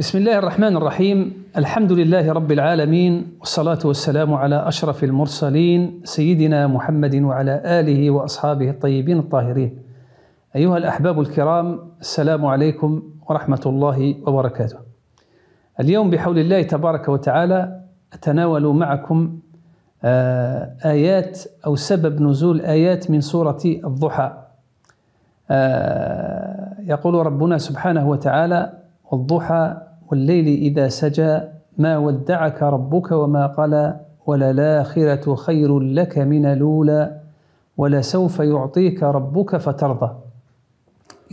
بسم الله الرحمن الرحيم الحمد لله رب العالمين والصلاة والسلام على أشرف المرسلين سيدنا محمد وعلى آله وأصحابه الطيبين الطاهرين أيها الأحباب الكرام السلام عليكم ورحمة الله وبركاته اليوم بحول الله تبارك وتعالى أتناول معكم آيات أو سبب نزول آيات من سورة الضحى يقول ربنا سبحانه وتعالى والضحى والليل إذا سجى ما ودعك ربك وما قلى وللآخرة خير لك من الأولى ولسوف يعطيك ربك فترضى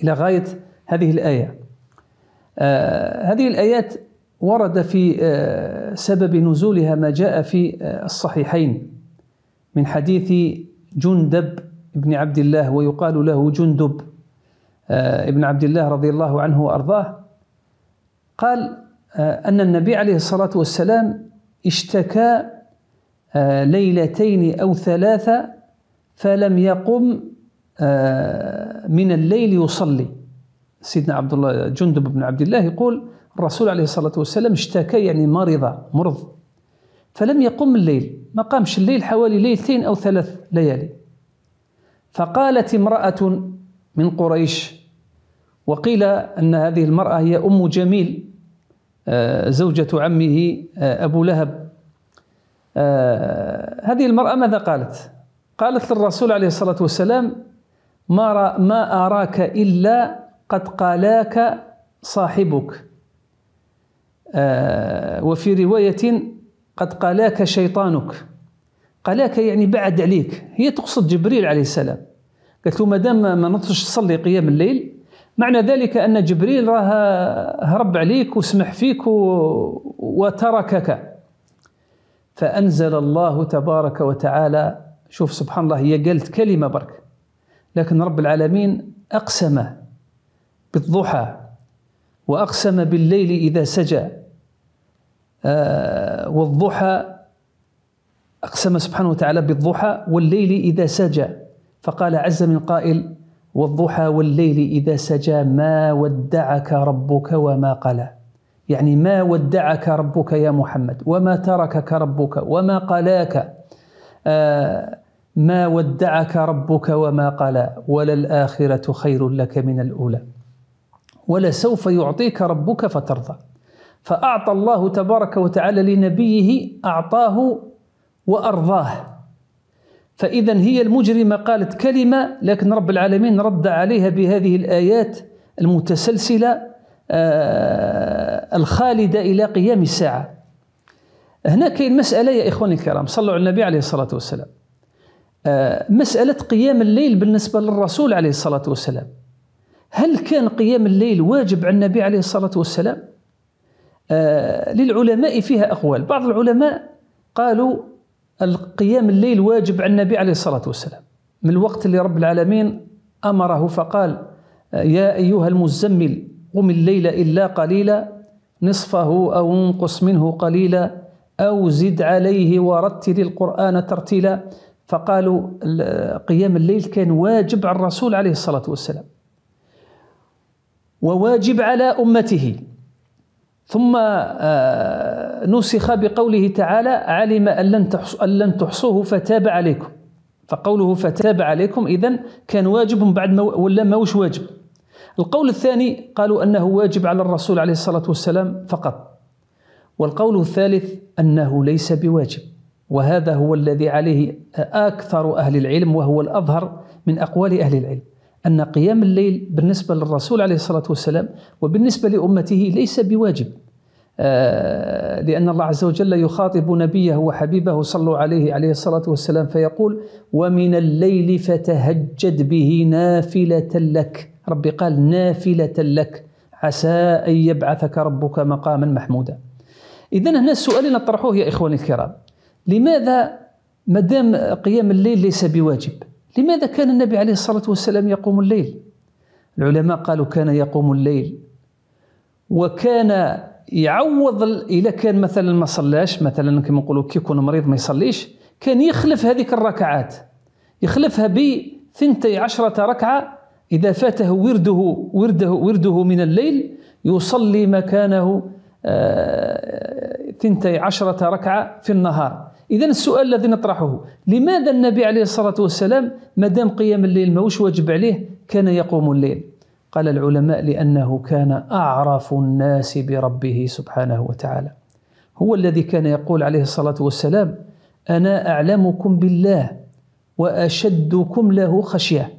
إلى غاية هذه الآية آه هذه الآيات ورد في آه سبب نزولها ما جاء في آه الصحيحين من حديث جندب بن عبد الله ويقال له جندب آه، ابن عبد الله رضي الله عنه وأرضاه قال آه، أن النبي عليه الصلاة والسلام اشتكى آه، ليلتين أو ثلاثة فلم يقم آه، من الليل يصلي سيدنا عبد الله جندب بن عبد الله يقول الرسول عليه الصلاة والسلام اشتكى يعني مرض مرض فلم يقم الليل ما قامش الليل حوالي ليلتين أو ثلاث ليالي فقالت امرأة من قريش وقيل أن هذه المرأة هي أم جميل آه، زوجة عمه آه، أبو لهب آه، هذه المرأة ماذا قالت؟ قالت للرسول عليه الصلاة والسلام ما, ما أراك إلا قد قالاك صاحبك وفي رواية قد قالاك شيطانك قالاك يعني بعد عليك هي تقصد جبريل عليه السلام قالت له ما دام ما نطش تصلي قيام الليل معنى ذلك أن جبريل راه هرب عليك وسمح فيك وتركك فأنزل الله تبارك وتعالى شوف سبحان الله هي قالت كلمة برك لكن رب العالمين أقسم بالضحى وأقسم بالليل إذا سجى آه والضحى أقسم سبحانه وتعالى بالضحى والليل إذا سجى فقال عز من قائل والضحى والليل إذا سجى ما ودعك ربك وما قلى يعني ما ودعك ربك يا محمد وما تركك ربك وما قلاك آه ما ودعك ربك وما قلى وللآخرة خير لك من الأولى ولسوف يعطيك ربك فترضى فأعطى الله تبارك وتعالى لنبيه أعطاه وأرضاه فإذا هي المجرمة قالت كلمة لكن رب العالمين رد عليها بهذه الآيات المتسلسلة آه، الخالدة إلى قيام الساعة هنا كاين مسألة يا إخواني الكرام صلوا على النبي عليه الصلاة والسلام آه، مسألة قيام الليل بالنسبة للرسول عليه الصلاة والسلام هل كان قيام الليل واجب على النبي عليه الصلاة والسلام؟ آه، للعلماء فيها أقوال بعض العلماء قالوا القيام الليل واجب على النبي عليه الصلاة والسلام من الوقت اللي رب العالمين أمره فقال يا أيها المزمل قم الليل إلا قليلا نصفه أو انقص منه قليلا أو زد عليه ورتل القرآن ترتيلا فقالوا قيام الليل كان واجب على الرسول عليه الصلاة والسلام وواجب على أمته ثم آه، نسخ بقوله تعالى علم أن لن تحصوه فتاب عليكم فقوله فتاب عليكم إذا كان واجب بعد ما ولا ماهوش واجب القول الثاني قالوا أنه واجب على الرسول عليه الصلاة والسلام فقط والقول الثالث أنه ليس بواجب وهذا هو الذي عليه أكثر أهل العلم وهو الأظهر من أقوال أهل العلم أن قيام الليل بالنسبة للرسول عليه الصلاة والسلام وبالنسبة لأمته ليس بواجب آه، لأن الله عز وجل يخاطب نبيه وحبيبه صلوا عليه عليه الصلاة والسلام فيقول ومن الليل فتهجد به نافلة لك ربي قال نافلة لك عسى أن يبعثك ربك مقاما محمودا إذا هنا السؤال نطرحوه يا إخواني الكرام لماذا مدام قيام الليل ليس بواجب لماذا كان النبي عليه الصلاة والسلام يقوم الليل؟ العلماء قالوا كان يقوم الليل وكان يعوض إذا كان مثلا ما صلاش مثلا كما نقولوا كي يكون مريض ما يصليش كان يخلف هذيك الركعات يخلفها ب 12 ركعة إذا فاته ورده ورده ورده من الليل يصلي مكانه 12 آه، ركعة في النهار إذا السؤال الذي نطرحه لماذا النبي عليه الصلاة والسلام ما دام قيام الليل ماهوش واجب عليه كان يقوم الليل قال العلماء لأنه كان أعرف الناس بربه سبحانه وتعالى هو الذي كان يقول عليه الصلاة والسلام أنا أعلمكم بالله وأشدكم له خشية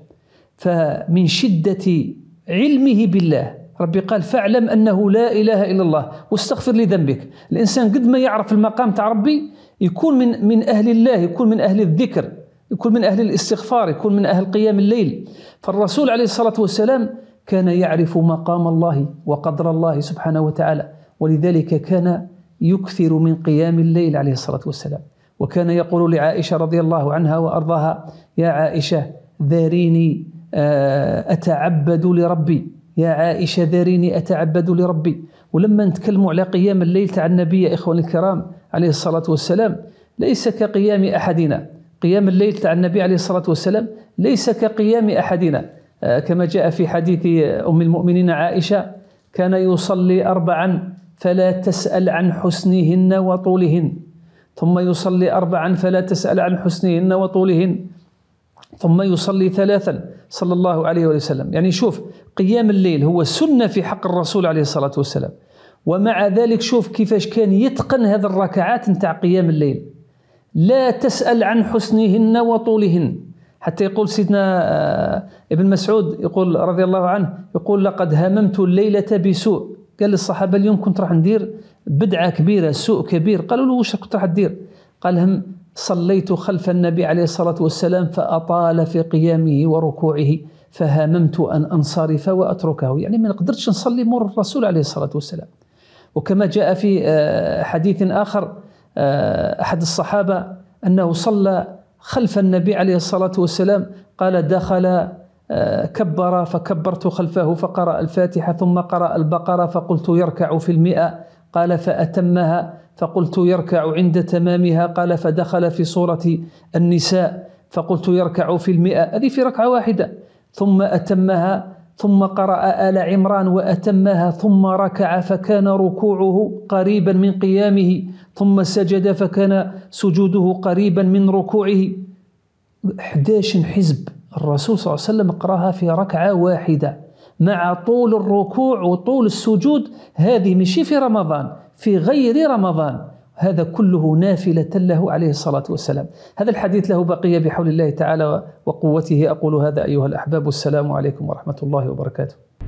فمن شدة علمه بالله ربي قال فاعلم انه لا اله الا الله واستغفر لذنبك الانسان قد ما يعرف المقام تاع ربي يكون من من اهل الله يكون من اهل الذكر يكون من اهل الاستغفار يكون من اهل قيام الليل فالرسول عليه الصلاه والسلام كان يعرف مقام الله وقدر الله سبحانه وتعالى ولذلك كان يكثر من قيام الليل عليه الصلاه والسلام وكان يقول لعائشه رضي الله عنها وارضاها يا عائشه ذريني آه، اتعبد لربي يا عائشة ذريني أتعبد لربي ولما نتكلموا على قيام الليل تاع النبي يا إخواني الكرام عليه الصلاة والسلام ليس كقيام أحدنا قيام الليل تاع النبي عليه الصلاة والسلام ليس كقيام أحدنا آه، كما جاء في حديث أم المؤمنين عائشة كان يصلي أربعا فلا تسأل عن حسنهن وطولهن ثم يصلي أربعا فلا تسأل عن حسنهن وطولهن ثم يصلي ثلاثا صلى الله عليه وسلم يعني شوف قيام الليل هو سنة في حق الرسول عليه الصلاة والسلام ومع ذلك شوف كيفاش كان يتقن هذا الركعات نتاع قيام الليل لا تسأل عن حسنهن وطولهن حتى يقول سيدنا آه، ابن مسعود يقول رضي الله عنه يقول لقد هممت الليلة بسوء قال للصحابة اليوم كنت راح ندير بدعة كبيرة سوء كبير قالوا له وش كنت راح تدير قال هم صليت خلف النبي عليه الصلاه والسلام فاطال في قيامه وركوعه فهممت ان انصرف واتركه، يعني ما نقدرش نصلي مر الرسول عليه الصلاه والسلام. وكما جاء في آه، حديث اخر آه، احد الصحابه انه صلى خلف النبي عليه الصلاه والسلام قال دخل آه، كبر فكبرت خلفه فقرأ الفاتحة ثم قرأ البقرة فقلت يركع في المئة قال فأتمها فقلت يركع عند تمامها قال فدخل في سورة النساء فقلت يركع في المئة هذه في ركعة واحدة ثم أتمها ثم قرأ آل عمران وأتمها ثم ركع فكان ركوعه قريبا من قيامه ثم سجد فكان سجوده قريبا من ركوعه 11 حزب الرسول صلى الله عليه وسلم قراها في ركعة واحدة مع طول الركوع وطول السجود هذه ماشي في رمضان في غير رمضان هذا كله نافلة له عليه الصلاة والسلام هذا الحديث له بقية بحول الله تعالى وقوته أقول هذا أيها الأحباب السلام عليكم ورحمة الله وبركاته